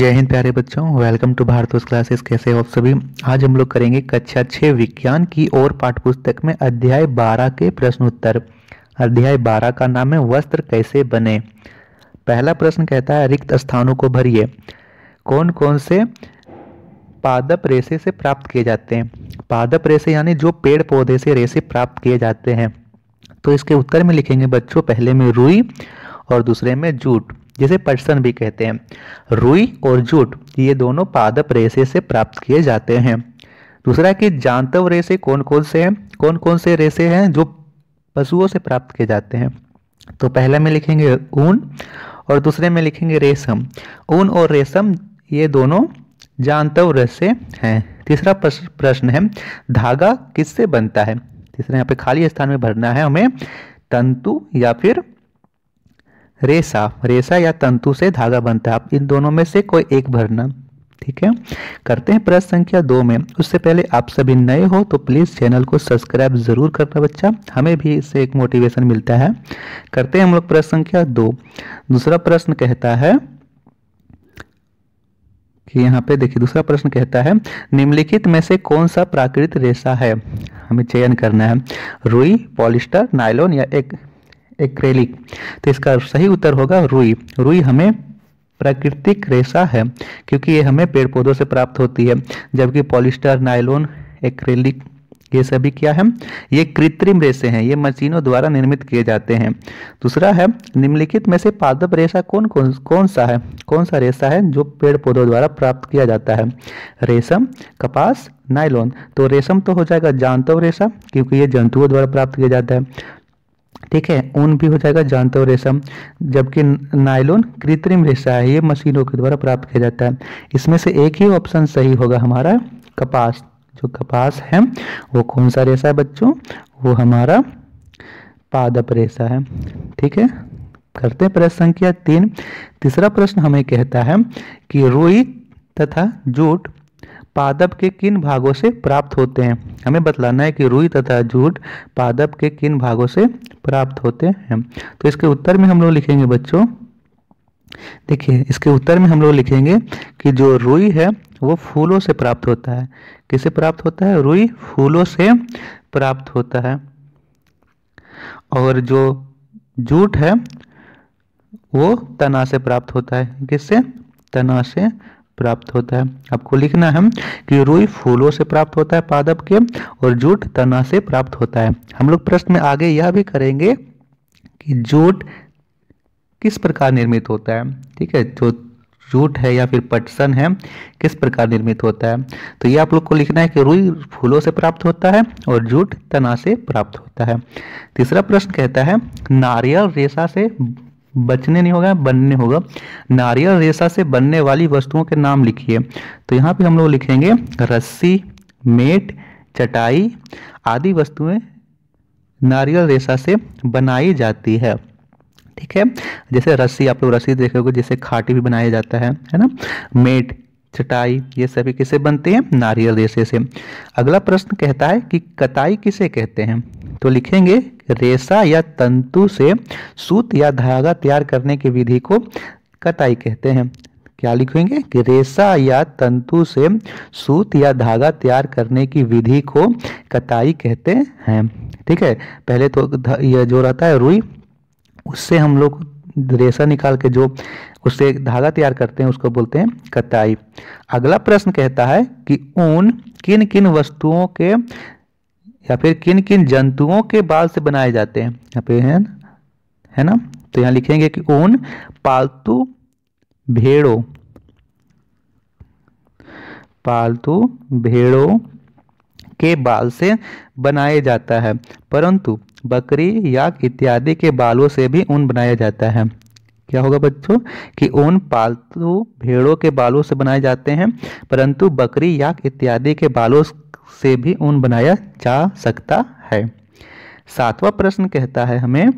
जय हिंद प्यारे बच्चों वेलकम टू भारत क्लासेस कैसे हो आप सभी आज हम लोग करेंगे कक्षा छः विज्ञान की और पाठ्यपुस्तक में अध्याय बारह के प्रश्न उत्तर अध्याय बारह का नाम है वस्त्र कैसे बने पहला प्रश्न कहता है रिक्त स्थानों को भरिए कौन कौन से पादप रेसे से प्राप्त किए जाते हैं पादप रेसे यानी जो पेड़ पौधे से रेशे प्राप्त किए जाते हैं तो इसके उत्तर में लिखेंगे बच्चों पहले में रुई और दूसरे में जूट जिसे पटसन भी कहते हैं रुई और जूट ये दोनों पादप रेसे से प्राप्त किए जाते हैं दूसरा कि जानतव रेसे कौन कौन से हैं कौन कौन से रेशे हैं जो पशुओं से प्राप्त किए जाते हैं तो पहले में लिखेंगे ऊन और दूसरे में लिखेंगे रेशम ऊन और रेशम ये दोनों जानतव रेशे हैं तीसरा प्रश्न है धागा किससे बनता है तीसरा यहाँ पे खाली स्थान में भरना है हमें तंतु या फिर रेशा रेशा या तंतु से धागा बनता है आप इन दोनों में से कोई एक भरना ठीक है करते हैं प्रश्न संख्या दो में उससे पहले आप सभी नए हो तो प्लीज़ चैनल को सब्सक्राइब ज़रूर करना बच्चा हमें भी इससे एक मोटिवेशन मिलता है करते हैं हम लोग प्रश्न संख्या दो दूसरा प्रश्न कहता है कि यहाँ पे देखिए दूसरा प्रश्न कहता है निम्नलिखित में से कौन सा प्राकृतिक रेशा है हमें चयन करना है रुई पॉलिस्टर नाइलोन या एक एक्रेलिक तो इसका सही उत्तर होगा रुई रुई हमें प्राकृतिक रेशा है क्योंकि ये हमें पेड़ पौधों से प्राप्त होती है जबकि पॉलिस्टर नायलोन एक्रेलिक ये सभी क्या है ये कृत्रिम रेशे हैं ये मशीनों द्वारा निर्मित किए जाते हैं दूसरा है निम्नलिखित में से पादप रेशा कौन कौन कौन सा है कौन सा रेशा है जो पेड़ पौधों द्वारा प्राप्त किया जाता है रेशम कपास नाइलोन तो रेशम तो हो जाएगा जानतव रेशा क्योंकि ये जंतुओं द्वारा प्राप्त किया जाता है ठीक है ऊन भी हो जाएगा जानते हो रेशम जबकि नाइलोन कृत्रिम रेशा है ये मशीनों के द्वारा प्राप्त किया जाता है इसमें से एक ही ऑप्शन सही होगा हमारा कपास जो कपास है वो कौन सा रेशा है बच्चों वो हमारा पादप रेशा है ठीक है करते हैं प्रश्न संख्या तीन तीसरा प्रश्न हमें कहता है कि रोई तथा जूट पादप के किन भागों से प्राप्त होते हैं हमें बतलाना है कि रुई तथा जूट पादप के किन भागों से प्राप्त होते हैं तो इसके उत्तर में हम लोग लिखेंगे बच्चों देखिए इसके उत्तर में हम लोग लिखेंगे कि जो रुई है वो फूलों से प्राप्त होता है किसे प्राप्त होता है रुई फूलों से प्राप्त होता है और जो जूट है वो तना से प्राप्त होता है किससे तना से प्राप्त होता है आपको लिखना है कि रुई फूलों से प्राप्त होता है पादप के और जूट तना से प्राप्त होता है हम लोग प्रश्न में आगे यह भी करेंगे कि जूट किस प्रकार निर्मित होता है ठीक है जो जूट है या फिर पटसन है किस प्रकार निर्मित होता है तो ये आप लोग को लिखना है कि रुई फूलों से प्राप्त होता है और जूट तना से प्राप्त होता है तीसरा प्रश्न कहता है नारियल रेशा से बचने नहीं होगा बनने होगा नारियल रेशा से बनने वाली वस्तुओं के नाम लिखिए तो यहाँ पे हम लोग लिखेंगे रस्सी मेट चटाई आदि वस्तुएं नारियल रेशा से बनाई जाती है ठीक है जैसे रस्सी आप लोग रस्सी देखोगे जैसे खाटी भी बनाया जाता है है ना मेट चटाई ये सभी किसे बनते हैं नारियल रेशे से अगला प्रश्न कहता है कि कताई किसे कहते हैं तो लिखेंगे रेशा या तंतु से सूत या धागा तैयार करने की विधि को कताई कहते हैं क्या लिखेंगे कि रेशा या तंतु से सूत या धागा तैयार करने की विधि को कताई कहते हैं ठीक है पहले तो यह जो रहता है रुई उससे हम लोग रेशा निकाल के जो उससे धागा तैयार करते हैं उसको बोलते हैं कताई अगला प्रश्न कहता है कि ऊन किन किन वस्तुओं के या फिर किन किन जंतुओं के बाल से बनाए जाते हैं यहाँ पे है है ना तो यहाँ लिखेंगे कि ऊन पालतू भेड़ों पालतू भेड़ों के बाल से बनाया जाता है परंतु बकरी याक इत्यादि के बालों से भी ऊन बनाया जाता है क्या होगा बच्चों कि ऊन पालतू भेड़ों के बालों से बनाए जाते हैं परंतु बकरी याक इत्यादि के बालों से भी ऊन बनाया जा सकता है सातवां प्रश्न कहता है हमें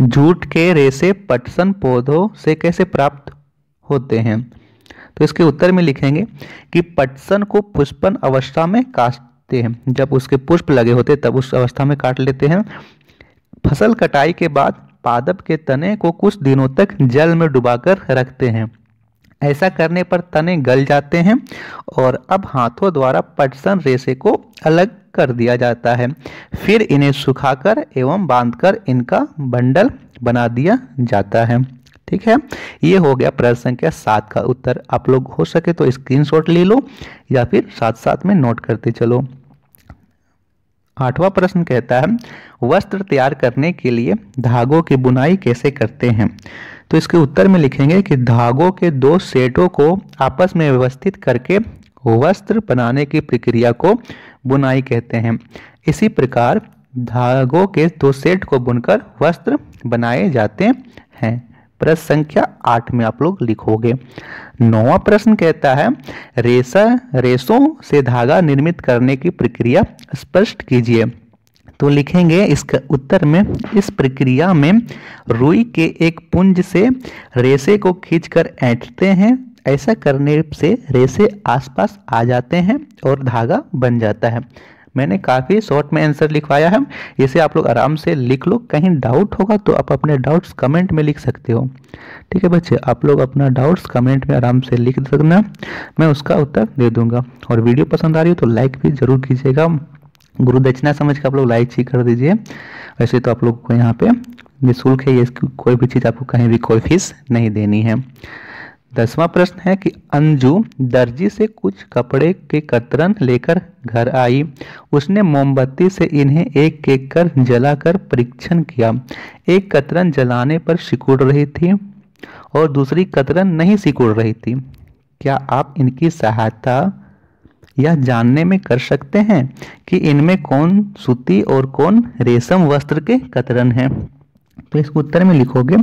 जूट के रेसे पटसन पौधों से कैसे प्राप्त होते हैं तो इसके उत्तर में लिखेंगे कि पटसन को पुष्पन अवस्था में काटते हैं जब उसके पुष्प लगे होते तब उस अवस्था में काट लेते हैं फसल कटाई के बाद पादप के तने को कुछ दिनों तक जल में डुबाकर रखते हैं ऐसा करने पर तने गल जाते हैं और अब हाथों द्वारा पटसन रेसे को अलग कर दिया जाता है फिर इन्हें सुखाकर एवं बांधकर इनका बंडल बना दिया जाता है ठीक है ये हो गया प्रश्न संख्या सात का उत्तर आप लोग हो सके तो स्क्रीनशॉट ले लो या फिर साथ साथ में नोट करते चलो आठवां प्रश्न कहता है वस्त्र तैयार करने के लिए धागों की बुनाई कैसे करते हैं तो इसके उत्तर में लिखेंगे कि धागों के दो सेटों को आपस में व्यवस्थित करके वस्त्र बनाने की प्रक्रिया को बुनाई कहते हैं इसी प्रकार धागों के दो सेट को बुनकर वस्त्र बनाए जाते हैं प्रश्न संख्या आठ में आप लोग लिखोगे नौवा प्रश्न कहता है रेशा रेशों से धागा निर्मित करने की प्रक्रिया स्पष्ट कीजिए तो लिखेंगे इसका उत्तर में इस प्रक्रिया में रुई के एक पुंज से रेसे को खींचकर ऐंठते हैं ऐसा करने से रेसे आसपास आ जाते हैं और धागा बन जाता है मैंने काफ़ी शॉर्ट में आंसर लिखवाया है इसे आप लोग आराम से लिख लो कहीं डाउट होगा तो आप अपने डाउट्स कमेंट में लिख सकते हो ठीक है बच्चे आप लोग अपना डाउट्स कमेंट में आराम से लिख सकना मैं उसका उत्तर दे दूंगा और वीडियो पसंद आ रही हो तो लाइक भी ज़रूर कीजिएगा गुरु दक्षिणा समझ के आप लोग लाइक ही कर दीजिए वैसे तो आप लोग को यहाँ पे निःशुल्क है ये कोई भी चीज़ आपको कहीं भी कोई फीस नहीं देनी है दसवां प्रश्न है कि अंजू दर्जी से कुछ कपड़े के कतरन लेकर घर आई उसने मोमबत्ती से इन्हें एक एक कर जलाकर परीक्षण किया एक कतरन जलाने पर सिकुड़ रही थी और दूसरी कतरन नहीं सिकुड़ रही थी क्या आप इनकी सहायता यह जानने में कर सकते हैं कि इनमें कौन सूती और कौन रेशम वस्त्र के कतरन हैं तो इस उत्तर में लिखोगे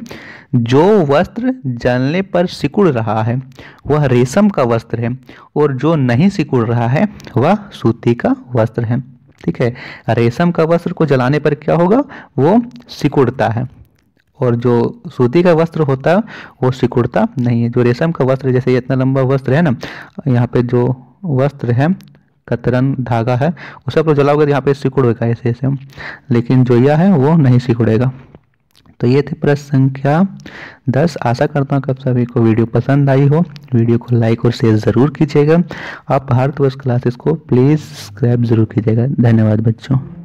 जो वस्त्र जलने पर सिकुड़ रहा है वह रेशम का वस्त्र है और जो नहीं सिकुड़ रहा है वह सूती का वस्त्र है ठीक है रेशम का वस्त्र को जलाने पर क्या होगा वो सिकुड़ता है और जो सूती का वस्त्र होता है वो सिकुड़ता नहीं है जो रेशम का वस्त्र जैसे इतना लंबा वस्त्र है ना यहाँ पे जो वस्त्र है कतरन धागा है उसे आप जलाओगे तो यहाँ पे सिकुड़ेगा ऐसे ऐसे लेकिन जोया है वो नहीं सिकुड़ेगा तो ये थे प्रश्न संख्या दस आशा करता हूँ कि आप सभी को वीडियो पसंद आई हो वीडियो को लाइक और शेयर ज़रूर कीजिएगा आप भारतवर्ष क्लासेस को प्लीज़ सब्सक्राइब ज़रूर कीजिएगा धन्यवाद बच्चों